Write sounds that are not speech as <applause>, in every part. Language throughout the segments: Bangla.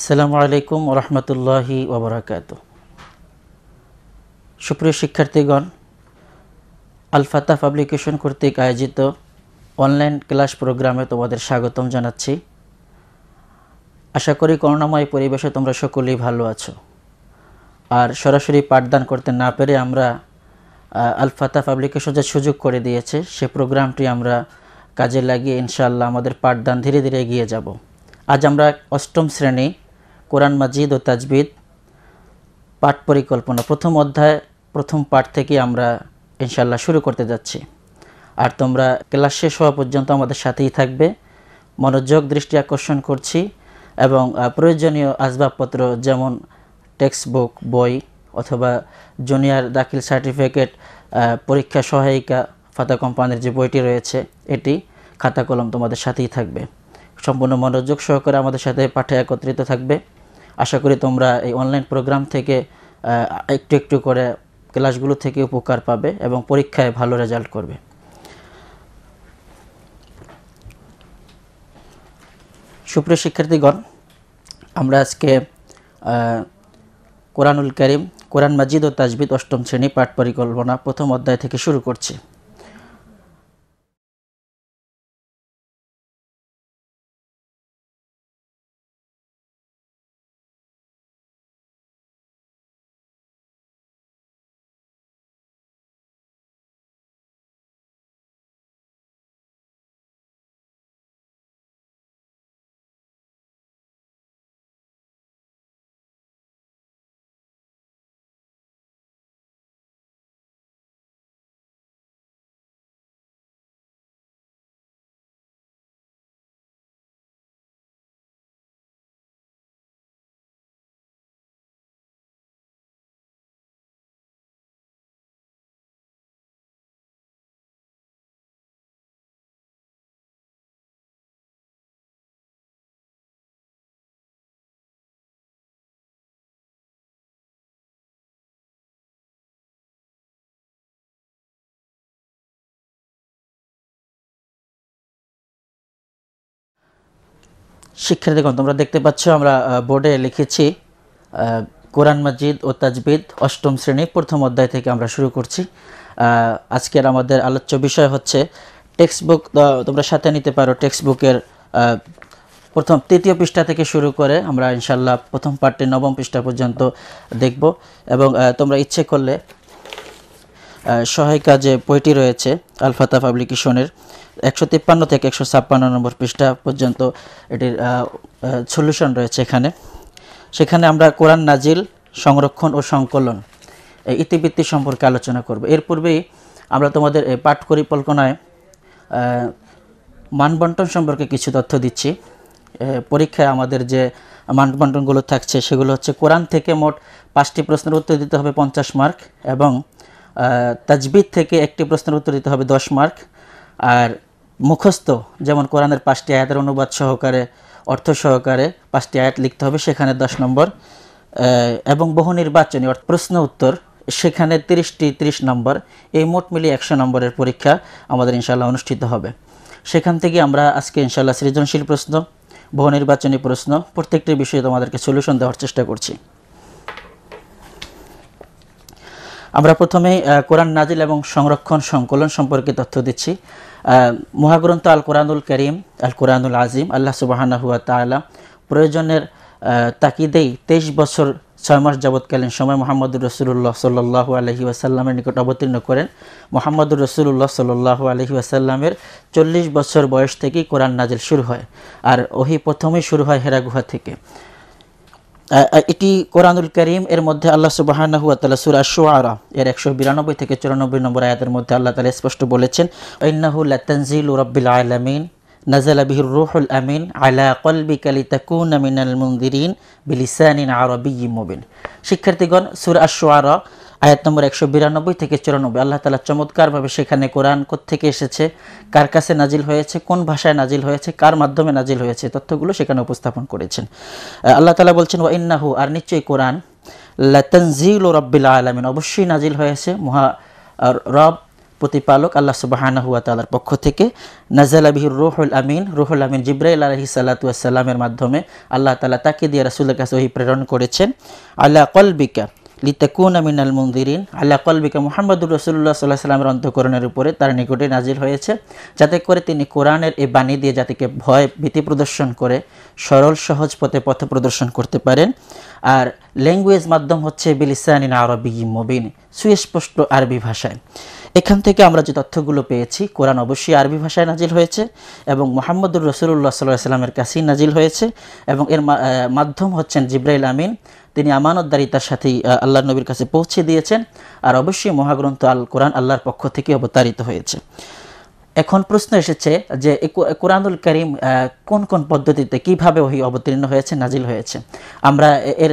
আসসালামু আলাইকুম রহমতুল্লাহি ওবরাকাত সুপ্রিয় শিক্ষার্থীগণ আলফাতা পাবলিকেশন কর্তৃক আয়োজিত অনলাইন ক্লাস প্রোগ্রামে তোমাদের স্বাগতম জানাচ্ছি আশা করি করোনাময় পরিবেশে তোমরা সকলেই ভালো আছো আর সরাসরি পাঠদান করতে না পেরে আমরা আলফাতা পাবলিকেশন যে সুযোগ করে দিয়েছে সে প্রোগ্রামটি আমরা কাজে লাগিয়ে ইনশাল্লাহ আমাদের পাঠদান ধীরে ধীরে এগিয়ে যাব আজ আমরা অষ্টম শ্রেণী কোরআন মাজিদ ও তাজবিদ পাঠ পরিকল্পনা প্রথম অধ্যায় প্রথম পাঠ থেকে আমরা ইনশাল্লাহ শুরু করতে যাচ্ছি আর তোমরা ক্লাস শেষ হওয়া পর্যন্ত আমাদের সাথেই থাকবে মনোযোগ দৃষ্টি আকর্ষণ করছি এবং প্রয়োজনীয় আসবাবপত্র যেমন টেক্সট বুক বই অথবা জুনিয়র দাখিল সার্টিফিকেট পরীক্ষা সহায়িকা ফাতা কোম্পানির যে বইটি রয়েছে এটি খাতা কলম তোমাদের সাথেই থাকবে সম্পূর্ণ মনোযোগ সহকারে আমাদের সাথে পাঠে একত্রিত থাকবে আশা করি তোমরা এই অনলাইন প্রোগ্রাম থেকে একটু একটু করে ক্লাসগুলো থেকে উপকার পাবে এবং পরীক্ষায় ভালো রেজাল্ট করবে সুপ্রিয় শিক্ষার্থীগণ আমরা আজকে কোরআনুল করিম কোরআন মাজিদ ও তাজবিদ অষ্টম শ্রেণী পাঠ পরিকল্পনা প্রথম অধ্যায় থেকে শুরু করছি শিক্ষার্থীগণ তোমরা দেখতে পাচ্ছ আমরা বোর্ডে লিখেছি কোরআন মসজিদ ও তাজবিদ অষ্টম শ্রেণী প্রথম অধ্যায় থেকে আমরা শুরু করছি আজকের আমাদের আলোচ্য বিষয় হচ্ছে টেক্সট বুক তোমরা সাথে নিতে পারো টেক্সট বুকের প্রথম তৃতীয় পৃষ্ঠা থেকে শুরু করে আমরা ইনশাল্লাহ প্রথম পার্টটি নবম পৃষ্ঠা পর্যন্ত দেখব এবং তোমরা ইচ্ছে করলে সহায়িকা যে বইটি রয়েছে আলফাতা পাবলিকেশনের একশো তিপ্পান্ন থেকে একশো ছাপ্পান্ন নম্বর পৃষ্ঠা পর্যন্ত এটির সলিউশন রয়েছে এখানে সেখানে আমরা কোরআন নাজিল সংরক্ষণ ও সংকলন ইতিবৃত্তি সম্পর্কে আলোচনা করব এর পূর্বেই আমরা তোমাদের পাঠ পরিকল্পনায় মানবন্টন সম্পর্কে কিছু তথ্য দিচ্ছি পরীক্ষায় আমাদের যে মানবন্টনগুলো থাকছে সেগুলো হচ্ছে কোরআন থেকে মোট পাঁচটি প্রশ্নের উত্তর দিতে হবে পঞ্চাশ মার্ক এবং তাজবিদ থেকে একটি প্রশ্নের উত্তর দিতে হবে দশ মার্ক আর মুখস্থ যেমন কোরআনের পাঁচটি আয়াতের অনুবাদ সহকারে অর্থ সহকারে পাঁচটি আয়াত লিখতে হবে সেখানে দশ নম্বর এবং বহু নির্বাচনী অর্থ প্রশ্ন উত্তর সেখানে তিরিশটি তিরিশ নম্বর এই মোট মিলিয়ে একশো নম্বরের পরীক্ষা আমাদের ইনশাল্লাহ অনুষ্ঠিত হবে সেখান থেকে আমরা আজকে ইনশাল্লাহ সৃজনশীল প্রশ্ন বহু নির্বাচনী প্রশ্ন প্রত্যেকটি বিষয়ে তোমাদেরকে সলিউশন দেওয়ার চেষ্টা করছি আমরা প্রথমে কোরআন নাজিল এবং সংরক্ষণ সংকলন সম্পর্কে তথ্য দিচ্ছি মহাগ্রন্থ আল কোরআনুল করিম আল কোরআনুল আজিম আল্লাহ সুবাহানাহুয়া তালা প্রয়োজনের তাকিদেই তেইশ বছর ছয় মাস যাবৎকালীন সময় মোহাম্মদুর রসুল্লাহ সাল্লাহ আলহি আসাল্লামের নিকট অবতীর্ণ করেন মোহাম্মদুর রসুল্লাহ সাল্লাহ আলহি আসাল্লামের চল্লিশ বছর বয়স থেকেই কোরআন নাজিল শুরু হয় আর ওহি প্রথমেই শুরু হয় হেরা গুহা থেকে এটি কোরআনুল করিম এর মধ্যে আল্লাহ সুবাহ হুয়া তালা সুরা শোয়ারা এর একশো বিরানব্বই থেকে চুরানব্বই নম্বর আয়াতের মধ্যে আল্লাহ তালা স্পষ্ট বলেছেন ঐনাহুল্লা তনজিল রব্বিল আলমিন নজল আবির রুহুল আমিন আলা কলবি কালি তাকুন আমিন আল মুন্দিরিন বিলিসানিন আরবি মুবিন শিক্ষার্থীগণ সুর আয়াত নম্বর একশো বিরানব্বই থেকে চুরানব্বই আল্লাহ তালা চমৎকারভাবে সেখানে কোরআন থেকে এসেছে কার কাছে নাজিল হয়েছে কোন ভাষায় নাজিল হয়েছে কার মাধ্যমে নাজিল হয়েছে তথ্যগুলো সেখানে উপস্থাপন করেছেন আল্লাহ তালা বলছেন ওয়া ইন্নাহু আর নিশ্চয়ই কোরআন লতনজিল ও রব্বিল আলমিন অবশ্যই নাজিল হয়েছে মহা রব প্রতিপালক আল্লাহ সুবাহানা হুয়া তালার পক্ষ থেকে নাজাল আবিহির রুহুল আমিন রুহুল আমিন জিব্রাইল আলহি সাল্লাতামের মাধ্যমে আল্লাহ তালা তাকে দিয়ে রাসুলের কাছে ওই প্রেরণ করেছেন আল্লাহ কলবিকা লিতাকুন মিনাল মন্দিরিন আল্লাহ কলবিকা মোহাম্মদুর রসুল্লাহ সাল্লাহ সাল্লামের অন্তকরণের উপরে তার নিকটে নাজির হয়েছে যাতে করে তিনি কোরআনের এই বাণী দিয়ে জাতিকে ভয় ভীতি প্রদর্শন করে সরল সহজ পথে পথ প্রদর্শন করতে পারেন আর ল্যাঙ্গুয়েজ মাধ্যম হচ্ছে বিলিসানিন আরবি মবিন সুস্পষ্ট আরবি ভাষায় এখান থেকে আমরা যে তথ্যগুলো পেয়েছি কোরআন অবশ্যই আরবি ভাষায় নাজিল হয়েছে এবং মোহাম্মদুর রসুল্লাহ সাল্লাহ সাল্লামের কাছেই নাজিল হয়েছে এবং এর মাধ্যম হচ্ছেন জিব্রাইল আমিন তিনি আমানতদারিতার সাথেই আল্লাহ নবীর কাছে পৌঁছে দিয়েছেন আর অবশ্যই মহাগ্রন্থ আল কোরআন আল্লাহর পক্ষ থেকে অবতারিত হয়েছে এখন প্রশ্ন এসেছে যে কোরআনুল করিম কোন কোন পদ্ধতিতে কিভাবে ওই অবতীর্ণ হয়েছে নাজিল হয়েছে আমরা এর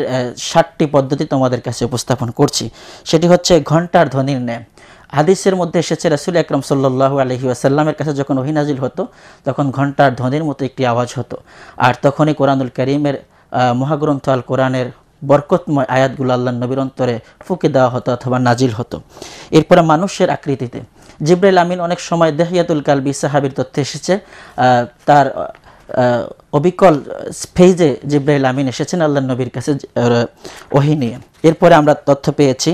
ষাটটি পদ্ধতি তোমাদের কাছে উপস্থাপন করছি সেটি হচ্ছে ঘন্টার ধ্বনির ন্যায় হাদিসের মধ্যে এসেছে রাসুল আকরম সাল্লাহ আলহি আসাল্লামের কাছে যখন ওহিনাজিল হতো তখন ঘন্টার ধ্বনির মতো একটি আওয়াজ হতো আর তখনই কোরআনুল করিমের মহাগ্রন্থ আল কোরআনের বরকতময় আয়াতগুলো আল্লাহ নবীর অন্তরে ফুঁকে দেওয়া হতো অথবা নাজিল হতো এরপরে মানুষের আকৃতিতে জিব্রাইল আমিন অনেক সময় দেহিয়াতুল কালবি সাহাবির তথ্য এসেছে তার অবিকল ফেইজে জিব্রাইল আমিন এসেছেন আল্লাহ নবীর কাছে ওহি নিয়ে এরপরে আমরা তথ্য পেয়েছি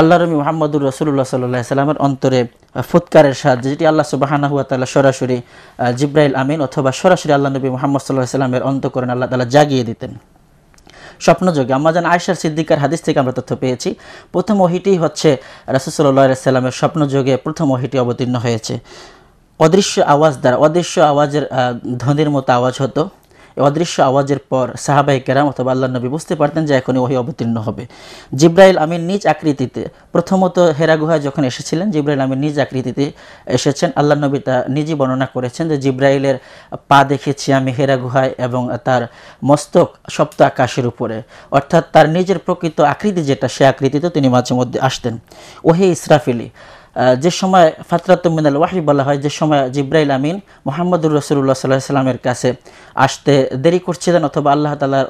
আল্লাহ রবি মোহাম্মদুর রসুল্লাহ সাল্লাহ সাল্লামের অন্তরে ফুৎকারের সাহায্যে যেটি আল্লাহ সুবাহানা হুয়া তালা সরাসরি জিব্রাইল আমিন অথবা সরাসরি আল্লাহ নবী মোহাম্মদ সাল্লাহ সাল্লামের অন্তকরণ আল্লাহ তালা জাগিয়ে দিতেন স্বপ্নযোগে যেন আয়সার সিদ্দিকার হাদিস থেকে আমরা তথ্য পেয়েছি প্রথম ওহিটি হচ্ছে রাসুসল্লাহ সাল্লামের স্বপ্নযোগে প্রথম ওহিটি অবতীর্ণ হয়েছে অদৃশ্য আওয়াজ দ্বারা অদৃশ্য আওয়াজের ধ্বনির মতো আওয়াজ হতো অদৃশ্য আওয়াজের পর সাহাবাই কেরাম অথবা আল্লাহ নবী বুঝতে পারতেন যে এখনই ওহি অবতীর্ণ হবে জিব্রাইল আমির নিজ আকৃতিতে প্রথমত হেরাগুহা যখন এসেছিলেন জিব্রাইল আমির নিজ আকৃতিতে এসেছেন আল্লাহ নবী তা নিজেই বর্ণনা করেছেন যে জিব্রাইলের পা দেখেছি আমি হেরা গুহায় এবং তার মস্তক সপ্ত আকাশের উপরে অর্থাৎ তার নিজের প্রকৃত আকৃতি যেটা সে আকৃতিতে তিনি মাঝে মধ্যে আসতেন ওহে ইসরাফিলি যে সময় ফাতরাত মিনাল ওয়াহি বলা হয় যে সময় জিব্রাইল আমিন মোহাম্মদুর রসুল্লাহ সাল্লাহ সাল্লামের কাছে আসতে দেরি করছিলেন অথবা আল্লাহ তালার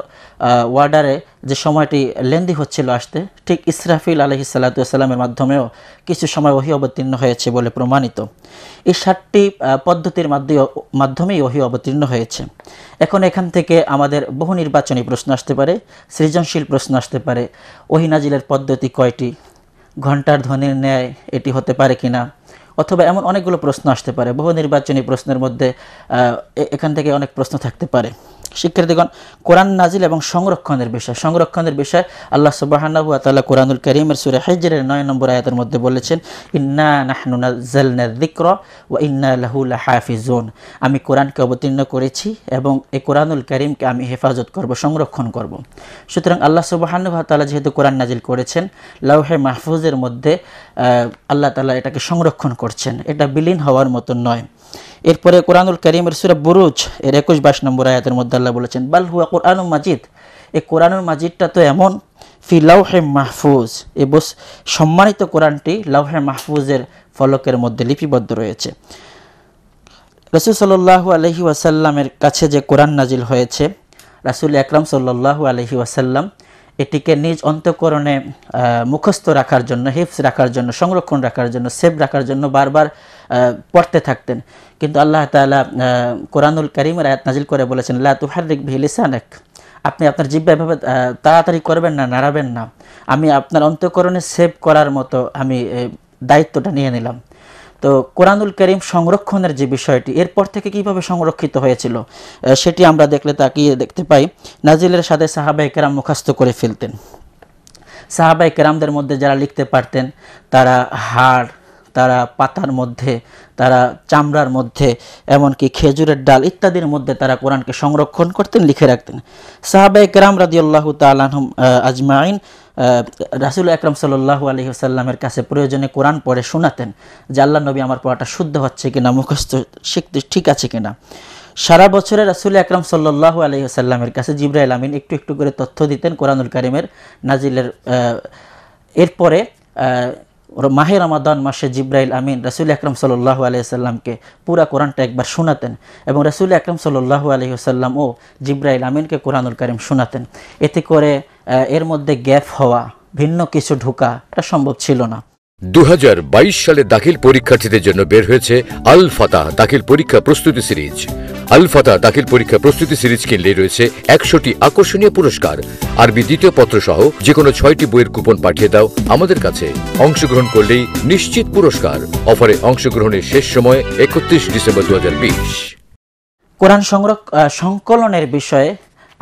ওয়ার্ডারে যে সময়টি লেন্দি হচ্ছিল আসতে ঠিক ইসরাফিল আলহি সাল্লাহসাল্লামের মাধ্যমেও কিছু সময় ওহি অবতীর্ণ হয়েছে বলে প্রমাণিত এই ষাটটি পদ্ধতির মাধ্যমেই ওহি অবতীর্ণ হয়েছে এখন এখান থেকে আমাদের বহু নির্বাচনী প্রশ্ন আসতে পারে সৃজনশীল প্রশ্ন আসতে পারে ওহিনাজিলের পদ্ধতি কয়টি ঘন্টার ধ্বনির ন্যায় এটি হতে পারে কিনা অথবা এমন অনেকগুলো প্রশ্ন আসতে পারে বহু নির্বাচনী প্রশ্নের মধ্যে এখান থেকে অনেক প্রশ্ন থাকতে পারে শিক্ষার্থীগণ কোরআন নাজিল এবং সংরক্ষণের বিষয় সংরক্ষণের বিষয় আল্লাহ সুবাহানাবু তাআলা কোরআনুল করিমের সুরে হিজরের নয় নম্বর আয়াতের মধ্যে বলেছেন ইন্না নাহনু নাযালনা ইন্না লাহু লাহাফিজুন আমি কোরআনকে অবতীর্ণ করেছি এবং এই কোরআনুল করিমকে আমি হেফাজত করব সংরক্ষণ করব সুতরাং আল্লাহ সুবহানাহু তালা যেহেতু কোরআন নাজিল করেছেন লাউহে মাহফুজের মধ্যে আল্লাহ তালা এটাকে সংরক্ষণ করছেন এটা বিলীন হওয়ার মতো নয় এরপরে কোরআনুল করিমের সুরা বুরুজ এর একুশ বাস নম্বর আয়াতের মধ্যে আল্লাহ বলেছেন বাল হুয়া কোরআনুল মাজিদ এই কোরআনুল মাজিদটা তো এমন ফি লাউহে মাহফুজ এ বস সম্মানিত কোরআনটি লাউহে মাহফুজের ফলকের মধ্যে লিপিবদ্ধ রয়েছে রসুল সাল্লাহ আলহি ওয়াসাল্লামের কাছে যে কোরআন নাজিল হয়েছে রাসুল একরাম সাল্লাহ আলহি ওয়াসাল্লাম এটিকে নিজ অন্তকরণে মুখস্থ রাখার জন্য হিফস রাখার জন্য সংরক্ষণ রাখার জন্য সেভ রাখার জন্য বারবার পড়তে থাকতেন কিন্তু আল্লাহ তালা কোরআনুল করিমের আয়াত নাজিল করে বলেছেন লা তুহারিক ভিলিসানেক আপনি আপনার জিব্বা এভাবে তাড়াতাড়ি করবেন না নাড়াবেন না আমি আপনার অন্তকরণে সেভ করার মতো আমি দায়িত্বটা নিয়ে নিলাম তো কোরআনুল করিম সংরক্ষণের যে বিষয়টি এরপর থেকে কিভাবে সংরক্ষিত হয়েছিল সেটি আমরা দেখলে তাকিয়ে দেখতে পাই নাজিলের সাথে সাহাবা কেরাম মুখাস্ত করে ফেলতেন সাহাবা কেরামদের মধ্যে যারা লিখতে পারতেন তারা হাড় তারা পাতার মধ্যে তারা চামড়ার মধ্যে এমনকি খেজুরের ডাল ইত্যাদির মধ্যে তারা কোরআনকে সংরক্ষণ করতেন লিখে রাখতেন সাহাবা একরাম রাজিউল্লাহ তালাহম আজমাইন রাসুল আকরম সাল্লাহ আলহিহাসাল্লামের কাছে প্রয়োজনে কোরআন পড়ে শোনাতেন যে আল্লাহ নবী আমার পড়াটা শুদ্ধ হচ্ছে কিনা মুখস্থ শিখতে ঠিক আছে কিনা সারা বছরে রাসুল আকরম সাল্লাহ আলহিহাসাল্লামের কাছে জিব্রাইল আমিন একটু একটু করে তথ্য দিতেন কোরআনুল কারিমের নাজিলের এরপরে মাহে রমাদান মাসে জিব্রাইল আমিন রাসুল আকরম সাল্লাহ আলিয়াল্লামকে পুরা কোরআনটা একবার শোনাতেন এবং রাসুল আকরম সাল্লাহ সাল্লাম ও জিব্রাইল আমিনকে কোরআনুল করিম শোনাতেন এতে করে এর মধ্যে গ্যাপ হওয়া ভিন্ন কিছু ঢোকা এটা সম্ভব ছিল না দু সালে দাখিল পরীক্ষার্থীদের জন্য বের হয়েছে আল ফাতা দাখিল পরীক্ষা প্রস্তুতি সিরিজ আলফাতা দাখিল পরীক্ষা প্রস্তুতি সিরিজ কিনলে রয়েছে একশোটি আকর্ষণীয় পুরস্কার আরবি দ্বিতীয় পত্র সহ যে কোনো ছয়টি বইয়ের কুপন পাঠিয়ে দাও আমাদের কাছে অংশগ্রহণ করলেই নিশ্চিত পুরস্কার অফারে অংশগ্রহণের শেষ সময় একত্রিশ ডিসেম্বর দু কোরআন সংকলনের বিষয়ে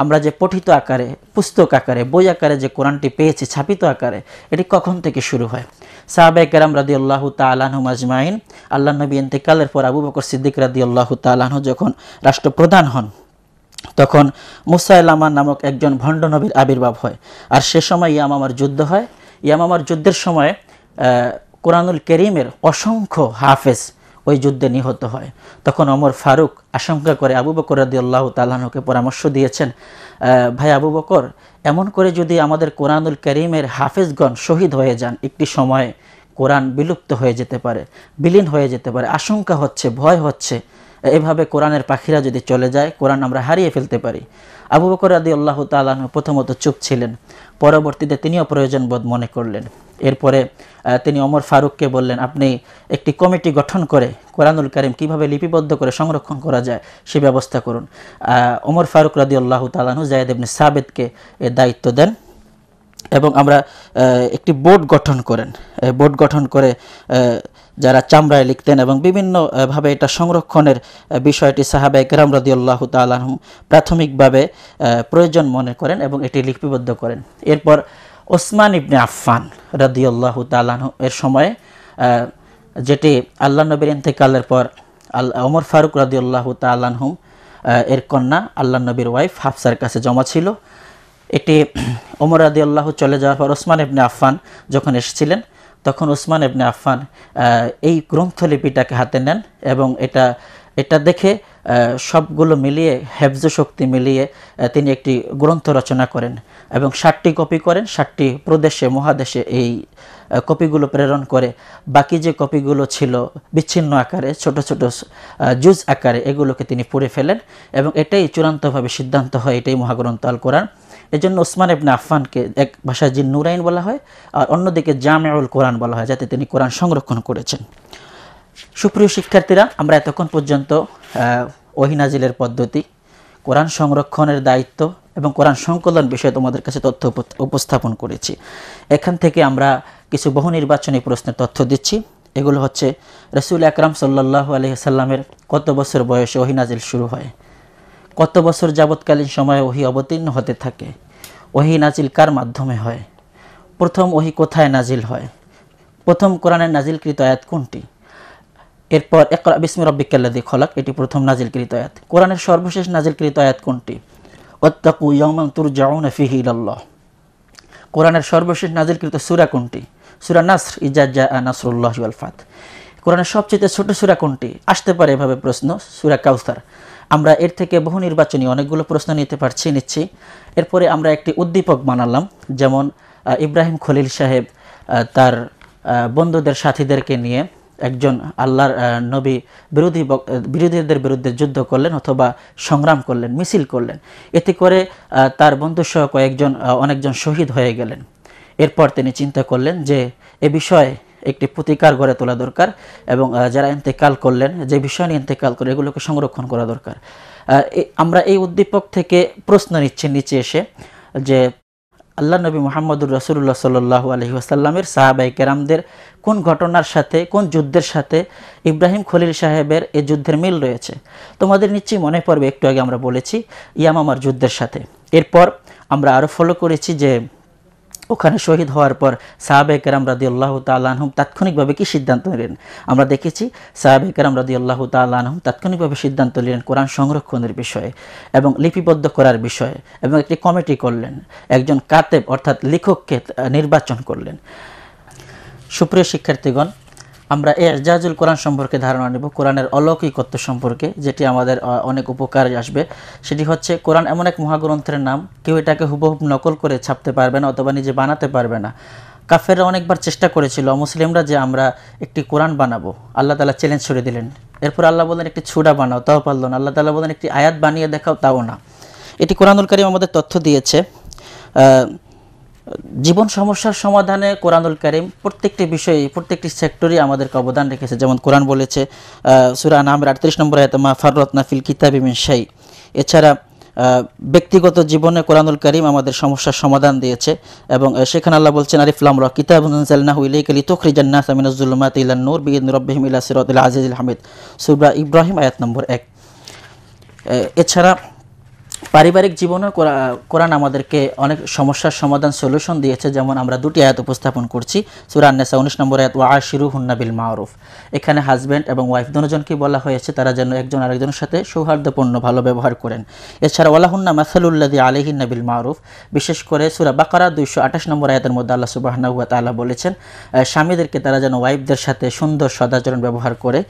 আমরা যে পঠিত আকারে পুস্তক আকারে বই আকারে যে কোরআনটি পেয়েছি ছাপিত আকারে এটি কখন থেকে শুরু হয় সাহাবে রাদি আল্লাহ তালানহু মাজমাইন আল্লাহ নবী ইন্তেকালের পর আবু বকর সিদ্দিক রাদি আল্লাহ তালানহু যখন রাষ্ট্রপ্রধান হন তখন মুসাইলামা নামক একজন ভণ্ড নবীর আবির্ভাব হয় আর সে সময় ইয়ামামার যুদ্ধ হয় ইয়ামামার যুদ্ধের সময় কোরআনুল করিমের অসংখ্য হাফেজ ওই যুদ্ধে নিহত হয় তখন অমর ফারুক আশঙ্কা করে আবু বকর রাদি আল্লাহ তাল্লাহকে পরামর্শ দিয়েছেন ভাই আবু বকর এমন করে যদি আমাদের কোরআনুল করিমের হাফেজগণ শহীদ হয়ে যান একটি সময়ে কোরআন বিলুপ্ত হয়ে যেতে পারে বিলীন হয়ে যেতে পারে আশঙ্কা হচ্ছে ভয় হচ্ছে এভাবে কোরআনের পাখিরা যদি চলে যায় কোরআন আমরা হারিয়ে ফেলতে পারি আবু বকর রাদি আল্লাহ তালাহ প্রথমত চুপ ছিলেন পরবর্তীতে তিনিও বোধ মনে করলেন এরপরে তিনি অমর ফারুককে বললেন আপনি একটি কমিটি গঠন করে কোরআনুল করিম কিভাবে লিপিবদ্ধ করে সংরক্ষণ করা যায় সে ব্যবস্থা করুন অমর ফারুক রাদি আল্লাহ তালানু জায়দ এমনি সাবেদকে এ দায়িত্ব দেন এবং আমরা একটি বোর্ড গঠন করেন বোর্ড গঠন করে যারা চামড়ায় লিখতেন এবং বিভিন্নভাবে এটা সংরক্ষণের বিষয়টি সাহাবে কেরাম আল্লাহ তালাহম প্রাথমিকভাবে প্রয়োজন মনে করেন এবং এটি লিপিবদ্ধ করেন এরপর ওসমান ইবনে আফফান রদিউল্লাহ তালানহ এর সময়ে যেটি আল্লাহ নবীর ইন্তেকালের পর আল্লা ওমর ফারুক রদিউল্লাহ তালানহুম এর কন্যা আল্লাহ নবীর ওয়াইফ হাফসার কাছে জমা ছিল এটি <clears throat> ওমর আদি আল্লাহ চলে যাওয়ার পর ওসমান ইবনে আফফান যখন এসেছিলেন তখন ওসমান ইবনে আফফান এই গ্রন্থলিপিটাকে হাতে নেন এবং এটা এটা দেখে সবগুলো মিলিয়ে হেফজ শক্তি মিলিয়ে তিনি একটি গ্রন্থ রচনা করেন এবং ষাটটি কপি করেন ষাটটি প্রদেশে মহাদেশে এই কপিগুলো প্রেরণ করে বাকি যে কপিগুলো ছিল বিচ্ছিন্ন আকারে ছোট ছোট জুজ আকারে এগুলোকে তিনি পড়ে ফেলেন এবং এটাই চূড়ান্তভাবে সিদ্ধান্ত হয় এটাই মহাগ্রন্থ আল কোরআন এই জন্য ওসমান ইবনে আফফানকে এক ভাষায় জিন নুরাইন বলা হয় আর অন্যদিকে জামেউল কোরআন বলা হয় যাতে তিনি কোরআন সংরক্ষণ করেছেন সুপ্রিয় শিক্ষার্থীরা আমরা এতক্ষণ পর্যন্ত ওহিনাজিলের পদ্ধতি কোরআন সংরক্ষণের দায়িত্ব এবং কোরআন সংকলন বিষয়ে তোমাদের কাছে তথ্য উপস্থাপন করেছি এখান থেকে আমরা কিছু বহু নির্বাচনী প্রশ্নের তথ্য দিচ্ছি এগুলো হচ্ছে রসুল আকরাম আলি সাল্লামের কত বছর বয়সে ওহিনাজিল শুরু হয় কত বছর যাবৎকালীন সময়ে ওহি অবতীর্ণ হতে থাকে ওহি নাজিল কার মাধ্যমে হয় প্রথম ওহি কোথায় নাজিল হয় প্রথম কোরআনের নাজিলকৃত আয়াত কোনটি এরপর একরা বিসমি রব্বিকাল্লাদি খলাক এটি প্রথম নাজিলকৃত আয়াত কোরআনের সর্বশেষ নাজিলকৃত আয়াত কোনটি ওত্তাকু ইয়মান তুর জাউন ফিহিল্লাহ কোরআনের সর্বশেষ নাজিলকৃত সুরা কোনটি সুরা নাসর ইজাজা নাসরুল্লাহ আলফাত কোরআনের সবচেয়ে ছোট সুরা কোনটি আসতে পারে এভাবে প্রশ্ন সুরা কাউসার আমরা এর থেকে বহু নির্বাচনী অনেকগুলো প্রশ্ন নিতে পারছি নিচ্ছি এরপরে আমরা একটি উদ্দীপক বানালাম যেমন ইব্রাহিম খলিল সাহেব তার বন্ধুদের সাথীদেরকে নিয়ে একজন আল্লাহর নবী বিরোধী বিরোধীদের বিরুদ্ধে যুদ্ধ করলেন অথবা সংগ্রাম করলেন মিছিল করলেন এতে করে তার বন্ধুসহ কয়েকজন অনেকজন শহীদ হয়ে গেলেন এরপর তিনি চিন্তা করলেন যে এ বিষয়ে একটি প্রতিকার গড়ে তোলা দরকার এবং যারা ইন্তেকাল করলেন যে বিষয় নিয়ে ইন্তেকাল করে এগুলোকে সংরক্ষণ করা দরকার আমরা এই উদ্দীপক থেকে প্রশ্ন নিচ্ছি নিচে এসে যে আল্লাহ নবী মোহাম্মদুর রসুল্লাহ সাল্লাহ আলহি আসাল্লামের সাহাবাই কেরামদের কোন ঘটনার সাথে কোন যুদ্ধের সাথে ইব্রাহিম খলিল সাহেবের এই যুদ্ধের মিল রয়েছে তোমাদের নিশ্চয়ই মনে পড়বে একটু আগে আমরা বলেছি ইয়ামামার যুদ্ধের সাথে এরপর আমরা আরও ফলো করেছি যে ওখানে শহীদ হওয়ার পর সাহাবেক রাম রাদি আল্লাহ তাল্লাহম তাৎক্ষণিকভাবে কি সিদ্ধান্ত নিলেন আমরা দেখেছি সাহাবেক রাম রাদি আল্লাহ তাল্লাহম তাৎক্ষণিকভাবে সিদ্ধান্ত নিলেন কোরআন সংরক্ষণের বিষয়ে এবং লিপিবদ্ধ করার বিষয়ে এবং একটি কমিটি করলেন একজন কাতেব অর্থাৎ লেখককে নির্বাচন করলেন সুপ্রিয় শিক্ষার্থীগণ আমরা এজাজুল কোরআন সম্পর্কে ধারণা নেব কোরআনের অলৌকিকত্ব সম্পর্কে যেটি আমাদের অনেক উপকার আসবে সেটি হচ্ছে কোরআন এমন এক মহাগ্রন্থের নাম কেউ এটাকে হুবহুব নকল করে ছাপতে পারবে না অথবা নিজে বানাতে পারবে না কাফেররা অনেকবার চেষ্টা করেছিল মুসলিমরা যে আমরা একটি কোরআন বানাবো আল্লাহ তালা চ্যালেঞ্জ ছুড়ে দিলেন এরপর আল্লাহ বলেন একটি ছুড়া বানাও তাও পারল না আল্লাহ তালা বলেন একটি আয়াত বানিয়ে দেখাও তাও না এটি কোরআনুলকারী আমাদের তথ্য দিয়েছে জীবন সমস্যার সমাধানে কোরআনুল করিম প্রত্যেকটি বিষয়ে প্রত্যেকটি সেক্টরে আমাদেরকে অবদান রেখেছে যেমন কোরআন বলেছে সুরা নাম আটত্রিশ নম্বর আয়তমা ফাররত্না ফিল কিতাবিমিন শাই এছাড়া ব্যক্তিগত জীবনে কোরআনুল করিম আমাদের সমস্যার সমাধান দিয়েছে এবং সেখানে আল্লাহ বলছেন আরিফ লামর কিতাব ইলাইকালি তখরি জান্নাত আমিনাজুল্লমাত ইলান নূর বিদ রব্বাহিম ইলা সিরাতুল আজিজুল হামিদ সুরা ইব্রাহিম আয়াত নম্বর এক এছাড়া পারিবারিক জীবনে কোরআন আমাদেরকে অনেক সমস্যার সমাধান সলিউশন দিয়েছে যেমন আমরা দুটি আয়াত উপস্থাপন করছি সুরান্নেসা উনিশ নম্বর আয়াত ওয়া শিরু হুন্নাবিল মারুফ এখানে হাজব্যান্ড এবং ওয়াইফ দুজনকে বলা হয়েছে তারা যেন একজন আরেকজনের সাথে সৌহার্দ্যপূর্ণ ভালো ব্যবহার করেন এছাড়া ওয়ালাহুন্না মাসালুল্লাদি আলিহিনাবিল মারুফ বিশেষ করে সুরা বাকারা দুইশো আঠাশ নম্বর আয়াতের মধ্যে আল্লাহ সুবাহনাহুয়া তাল্লাহ বলেছেন স্বামীদেরকে তারা যেন ওয়াইফদের সাথে সুন্দর সদাচরণ ব্যবহার করে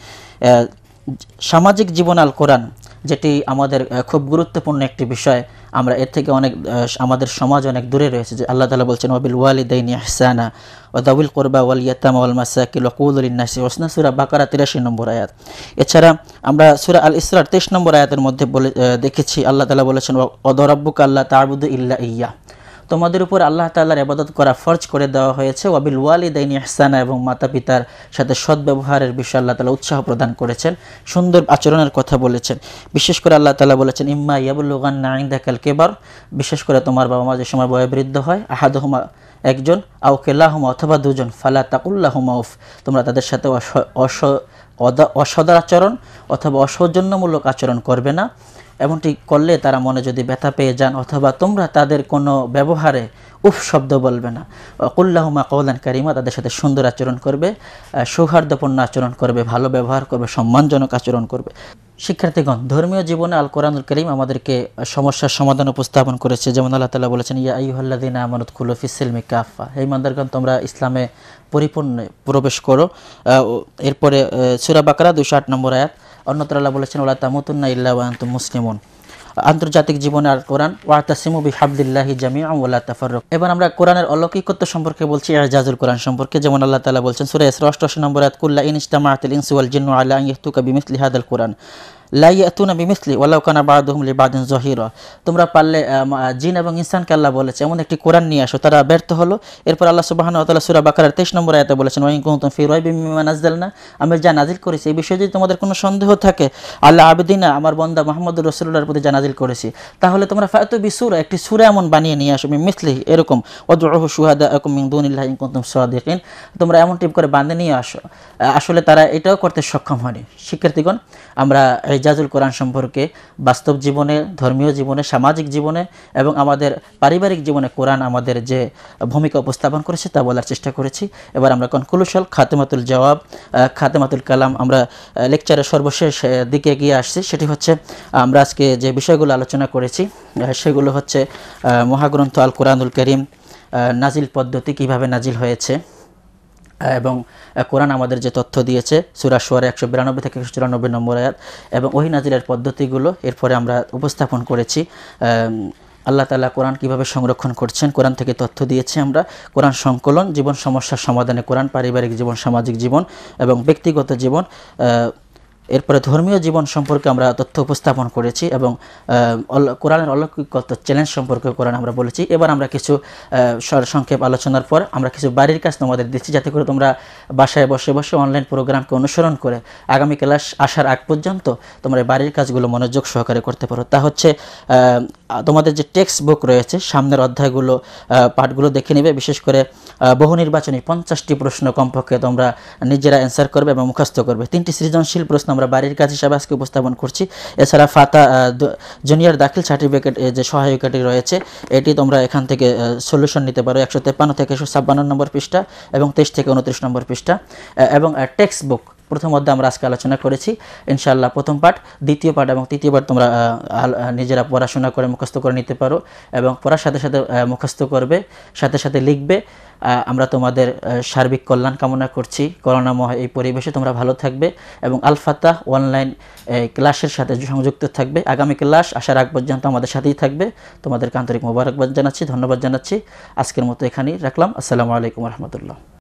সামাজিক জীবন আল কোরআন যেটি আমাদের খুব গুরুত্বপূর্ণ একটি বিষয় আমরা এর থেকে অনেক আমাদের সমাজ অনেক দূরে রয়েছে যে আল্লাহ তালা বলছেন ওয়াবিল ওয়ালিদাইনি হাসানা ওদাউল কোরবা ওয়াল ইয়াতাম ওয়াল মাসাকিল ওকুদুলিনাসি ওসনা সুরা বাকারা তিরাশি নম্বর আয়াত এছাড়া আমরা সুরা আল ইসরার তেইশ নম্বর আয়াতের মধ্যে বলে দেখেছি আল্লাহ তালা বলেছেন অদরাব্বুক আল্লাহ তাবুদ ইল্লা ইয়া তোমাদের উপর আল্লাহ তাল্লাহার আবাদত করা ফরজ করে দেওয়া হয়েছে ওয়াবিল ওয়ালিদাইন ইহসানা এবং মাতা পিতার সাথে সদ্ব্যবহারের বিষয়ে আল্লাহ তালা উৎসাহ প্রদান করেছেন সুন্দর আচরণের কথা বলেছেন বিশেষ করে আল্লাহ তালা বলেছেন ইম্মা ইয়াবুল্লুগান নাইন্দা কাল কেবার বিশেষ করে তোমার বাবা মা যে সময় বৃদ্ধ হয় আহাদহমা একজন আও অথবা দুজন ফালা তাকুল্লাহমা উফ তোমরা তাদের সাথে অস অসদাচরণ অথবা অসৌজন্যমূলক আচরণ করবে না এমনটি করলে তারা মনে যদি ব্যথা পেয়ে যান অথবা তোমরা তাদের কোনো ব্যবহারে উফ শব্দ বলবে না কুল্লাহমা কৌলান কারিমা তাদের সাথে সুন্দর আচরণ করবে সৌহার্দ্যপূর্ণ আচরণ করবে ভালো ব্যবহার করবে সম্মানজনক আচরণ করবে শিক্ষার্থীগণ ধর্মীয় জীবনে আল কোরআনুল করিম আমাদেরকে সমস্যার সমাধান উপস্থাপন করেছে যেমন আল্লাহ তালা বলেছেন ইয়া আইহল্লাদিন আমানত খুলফি সিলমি কাফা এই মান্দারগণ তোমরা ইসলামে পরিপূর্ণ প্রবেশ করো এরপরে সুরা বাকরা দুশো আট নম্বর আয়াত অন্যতর আল্লাহ বলেছেন ওলা তামুতুন্না ইল্লা মুসলিমন আন্তর্জাতিক জীবনে আর কোরআন ওয়াতাসিমু বি হাবদুল্লাহি জামি আউলা তাফারুক এবার আমরা কোরআনের অলৌকিকত্ব সম্পর্কে বলছি এজাজুল কোরআন সম্পর্কে যেমন আল্লাহ তালা বলছেন সুরেশ এসরা নম্বর আতকুল্লা ইনস্তামা আতিল ইনসুয়াল জিন্ন আলা ইহতুকা বিমিসলি হাদাল কোরআন লাইয়াতুনা বিমিসলি ওয়াল্লাহ কানা বাদুহমলি বাদিন জহির তোমরা পারলে জিন এবং ইনসানকে আল্লাহ বলেছে এমন একটি কোরআন নিয়ে আসো তারা ব্যর্থ হলো এরপর আল্লাহ সুবাহান তাল্লাহ সুরা বাকার তেইশ নম্বর আয়তে বলেছেন ওয়াইন কুমতুম ফি ফির নাজদাল না আমি যা নাজিল করেছি এই বিষয়ে যদি তোমাদের কোনো সন্দেহ থাকে আল্লাহ আবেদিনা আমার বন্দা মোহাম্মদ রসুল্লাহর প্রতি যা নাজিল করেছি তাহলে তোমরা ফায়তো বিসুর একটি সুরা এমন বানিয়ে নিয়ে আসো মিসলি এরকম অদ্রহ সুহাদা এরকম মিন্দুনিল্লাহ তোমরা এমন টিপ করে বাঁধে নিয়ে আসো আসলে তারা এটাও করতে সক্ষম হয়নি শিক্ষার্থীগণ আমরা এই এজাজুল কোরআন সম্পর্কে বাস্তব জীবনে ধর্মীয় জীবনে সামাজিক জীবনে এবং আমাদের পারিবারিক জীবনে কোরআন আমাদের যে ভূমিকা উপস্থাপন করেছে তা বলার চেষ্টা করেছি এবার আমরা কনক্লুশন খাতেমাতুল জবাব খাতেমাতুল কালাম আমরা লেকচারের সর্বশেষ দিকে এগিয়ে আসছি সেটি হচ্ছে আমরা আজকে যে বিষয়গুলো আলোচনা করেছি সেগুলো হচ্ছে মহাগ্রন্থ আল কোরআনুল করিম নাজিল পদ্ধতি কিভাবে নাজিল হয়েছে এবং কোরআন আমাদের যে তথ্য দিয়েছে সুরা সোয়ারে একশো বিরানব্বই থেকে একশো চুরানব্বই নম্বর আয়াত এবং নাজিরের পদ্ধতিগুলো এরপরে আমরা উপস্থাপন করেছি আল্লাহ তালা কোরআন কীভাবে সংরক্ষণ করছেন কোরআন থেকে তথ্য দিয়েছি আমরা কোরআন সংকলন জীবন সমস্যার সমাধানে কোরআন পারিবারিক জীবন সামাজিক জীবন এবং ব্যক্তিগত জীবন এরপরে ধর্মীয় জীবন সম্পর্কে আমরা তথ্য উপস্থাপন করেছি এবং কোরআনের অলৌকিকত চ্যালেঞ্জ সম্পর্কে কোরআন আমরা বলেছি এবার আমরা কিছু সংক্ষেপ আলোচনার পর আমরা কিছু বাড়ির কাজ তোমাদের দিচ্ছি যাতে করে তোমরা বাসায় বসে বসে অনলাইন প্রোগ্রামকে অনুসরণ করে আগামী ক্লাস আসার আগ পর্যন্ত তোমরা বাড়ির কাজগুলো মনোযোগ সহকারে করতে পারো তা হচ্ছে তোমাদের যে টেক্সট বুক রয়েছে সামনের অধ্যায়গুলো পাঠগুলো দেখে নেবে বিশেষ করে বহু নির্বাচনী পঞ্চাশটি প্রশ্ন কমপক্ষে তোমরা নিজেরা অ্যান্সার করবে এবং মুখস্থ করবে তিনটি সৃজনশীল প্রশ্ন আমরা বাড়ির কাজ হিসাবে আজকে উপস্থাপন করছি এছাড়া ফাতা জুনিয়র দাখিল সার্টিফিকেট যে সহায়িকাটি রয়েছে এটি তোমরা এখান থেকে সলিউশন নিতে পারো একশো তেপ্পান্ন থেকে একশো ছাপ্পান্ন নম্বর পৃষ্ঠা এবং তেইশ থেকে উনত্রিশ নম্বর পৃষ্ঠা এবং টেক্সট বুক প্রথম অধ্যায় আমরা আজকে আলোচনা করেছি ইনশাআল্লাহ প্রথম পাঠ দ্বিতীয় পাঠ এবং তৃতীয় পাঠ তোমরা নিজেরা পড়াশোনা করে মুখস্থ করে নিতে পারো এবং পড়ার সাথে সাথে মুখস্থ করবে সাথে সাথে লিখবে আমরা তোমাদের সার্বিক কল্যাণ কামনা করছি করোনাময় এই পরিবেশে তোমরা ভালো থাকবে এবং আলফাতা অনলাইন ক্লাসের সাথে সংযুক্ত থাকবে আগামী ক্লাস আসার আগ পর্যন্ত আমাদের সাথেই থাকবে তোমাদেরকে আন্তরিক মোবারকবাদ জানাচ্ছি ধন্যবাদ জানাচ্ছি আজকের মতো এখানেই রাখলাম আসসালামু আলাইকুম রহমতুল্লাহ